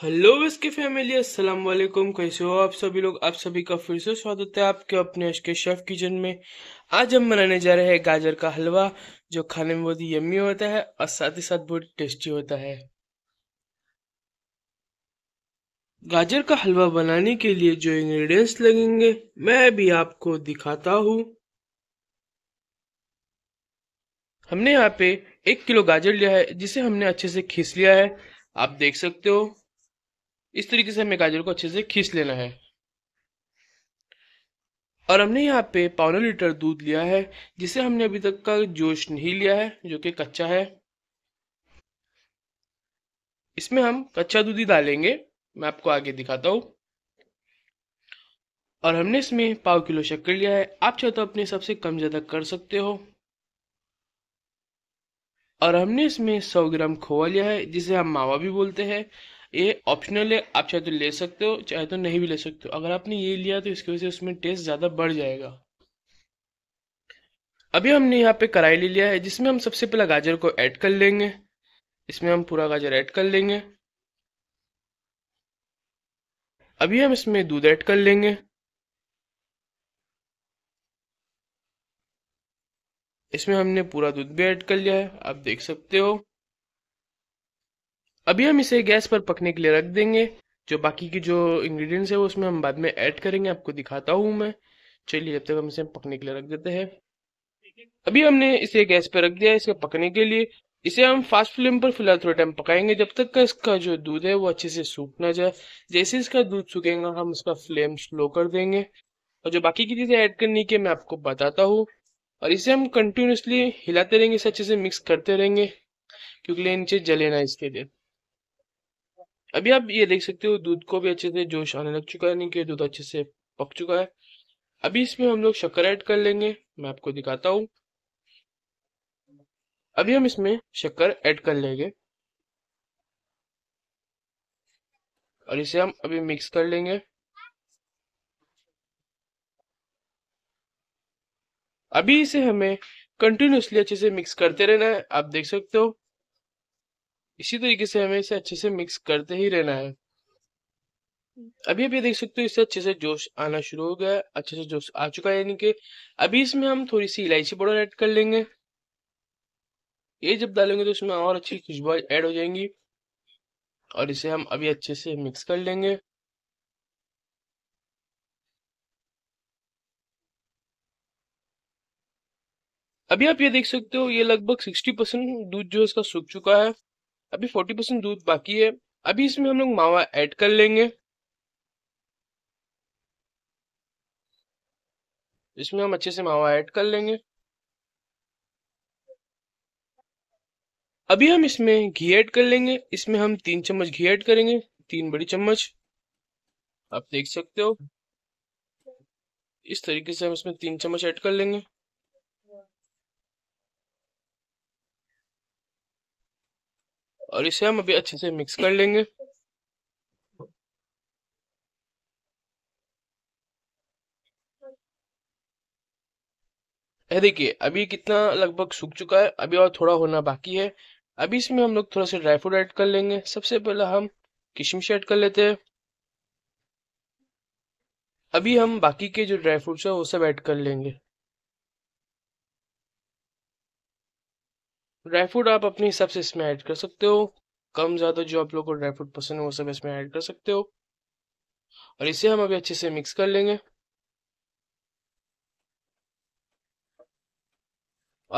hello इसके family अस्सलाम वालेकुम कैसे हो आप सभी लोग आप सभी का फिर से स्वागत है आपके अपने इसके शेफ किचन में आज हम बनाने जा रहे हैं गाजर का हलवा जो खाने में बहुत ही यम्मी होता है और साथ ही साथ बहुत टेस्टी होता है गाजर का हलवा बनाने के लिए जो इंग्रेडिएंट्स लगेंगे मैं भी आपको दिखाता हूँ हमने यहाँ पे एक किलो गाजर लिया है जिसे हमने अच्छे से खींच लिया है आप देख सकते हो इस तरीके से हमें गाजर को अच्छे से खींच लेना है और हमने यहाँ पे पौना लीटर दूध लिया है जिसे हमने अभी तक का जोश नहीं लिया है जो कि कच्चा है इसमें हम कच्चा दूध ही डालेंगे मैं आपको आगे दिखाता हूं और हमने इसमें पाव किलो शक्कर लिया है आप चाहे तो अपने सबसे कम ज़्यादा कर सकते हो और हमने इसमें 100 ग्राम खोआ लिया है जिसे हम मावा भी बोलते हैं ये ऑप्शनल है आप चाहे तो ले सकते हो चाहे तो नहीं भी ले सकते हो अगर आपने ये लिया तो इसकी वजह से उसमें टेस्ट ज़्यादा बढ़ जाएगा अभी हमने यहाँ पे कराई ले लिया है जिसमें हम सबसे पहले गाजर को ऐड कर लेंगे इसमें हम पूरा गाजर ऐड कर लेंगे अभी हम इसमें दूध ऐड कर लेंगे इसमें हमने पूरा दूध भी ऐड कर लिया है आप देख सकते हो अभी हम इसे गैस पर पकने के लिए रख देंगे जो बाकी की जो इंग्रेडिएंट्स है वो उसमें हम बाद में ऐड करेंगे आपको दिखाता हूँ मैं चलिए जब तक हम इसे पकने के लिए रख देते हैं अभी हमने इसे गैस पर रख दिया है इसके पकने के लिए इसे हम फास्ट फ्लेम पर फिलहाल थोड़ा टाइम पकाएंगे जब तक का इसका जो दूध है वो अच्छे से सूख ना जाए जैसे इसका दूध सूखेगा हम इसका फ्लेम स्लो कर देंगे और जो बाकी की चीज़ें ऐड करनी की मैं आपको बताता हूँ और इसे हम कंटिन्यूसली हिलाते रहेंगे इसे अच्छे से मिक्स करते रहेंगे क्योंकि नीचे जले ना इसके लिए अभी आप ये देख सकते हो दूध को भी अच्छे से जोश आने लग चुका है यानी कि दूध अच्छे से पक चुका है अभी इसमें हम लोग शक्कर ऐड कर लेंगे मैं आपको दिखाता हूँ अभी हम इसमें शक्कर ऐड कर लेंगे और इसे हम अभी मिक्स कर लेंगे अभी इसे हमें कंटिन्यूसली अच्छे से मिक्स करते रहना है आप देख सकते हो इसी तरीके से हमें इसे अच्छे से मिक्स करते ही रहना है अभी अभी देख सकते हो इससे अच्छे से जोश आना शुरू हो गया है अच्छे से जोश आ चुका है यानी कि अभी इसमें हम थोड़ी सी इलायची पाउडर ऐड कर लेंगे ये जब डालेंगे तो इसमें और अच्छी खुशबू ऐड हो जाएंगी और इसे हम अभी अच्छे से मिक्स कर लेंगे अभी आप ये देख सकते हो ये लगभग सिक्सटी परसेंट दूध जो इसका सूख चुका है अभी फोर्टी परसेंट दूध बाकी है अभी इसमें हम लोग मावा ऐड कर लेंगे इसमें हम अच्छे से मावा ऐड कर लेंगे अभी हम इसमें घी ऐड कर लेंगे इसमें हम तीन चम्मच घी ऐड करेंगे तीन बड़ी चम्मच आप देख सकते हो इस तरीके से हम इसमें तीन चम्मच ऐड कर लेंगे और इसे हम अभी अच्छे से मिक्स कर लेंगे ये देखिए अभी कितना लगभग सूख चुका है अभी और थोड़ा होना बाकी है अभी इसमें हम लोग थोड़ा सा ड्राई फ्रूट ऐड कर लेंगे सबसे पहले हम किशमिश ऐड कर लेते हैं अभी हम बाकी के जो ड्राई फ्रूट्स है वो सब ऐड कर लेंगे ड्राई फ्रूट आप अपने हिसाब से इसमें ऐड कर सकते हो कम ज़्यादा जो आप लोग को ड्राई फ्रूट पसंद है वो सब इसमें ऐड कर सकते हो और इसे हम अभी अच्छे से मिक्स कर लेंगे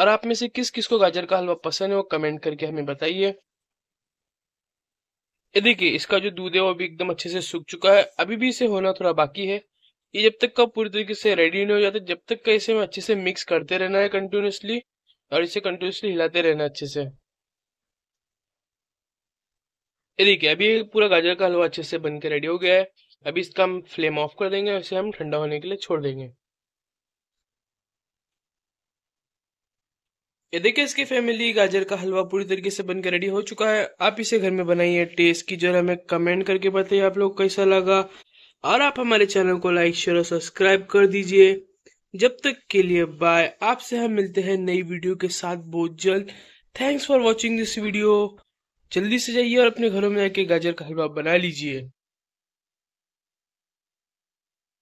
और आप में से किस किस को गाजर का हलवा पसंद है वो कमेंट करके हमें बताइए ये देखिए इसका जो दूध है वो अभी एकदम अच्छे से सूख चुका है अभी भी इसे होना थोड़ा बाकी है ये जब तक का पूरी तरीके से रेडी नहीं हो जाता जब तक का इसे हमें अच्छे से मिक्स करते रहना है कंटिन्यूसली और इसे कंटिन्यूसली हिलाते रहना अच्छे से ये देखिए अभी पूरा गाजर का हलवा अच्छे से बन के रेडी हो गया है अभी इसका हम फ्लेम ऑफ कर देंगे और इसे हम ठंडा होने के लिए छोड़ देंगे ये देखिए इसकी फैमिली गाजर का हलवा पूरी तरीके से बनकर रेडी हो चुका है आप इसे घर में बनाइए टेस्ट की जरा हमें कमेंट करके बताइए आप लोग कैसा लगा और आप हमारे चैनल को लाइक शेयर और सब्सक्राइब कर दीजिए जब तक के लिए बाय आपसे हम मिलते हैं नई वीडियो के साथ बहुत जल्द thanks for watching this video जल्दी से जाइए और अपने घरों में जाके गाजर का हलवा बना लीजिए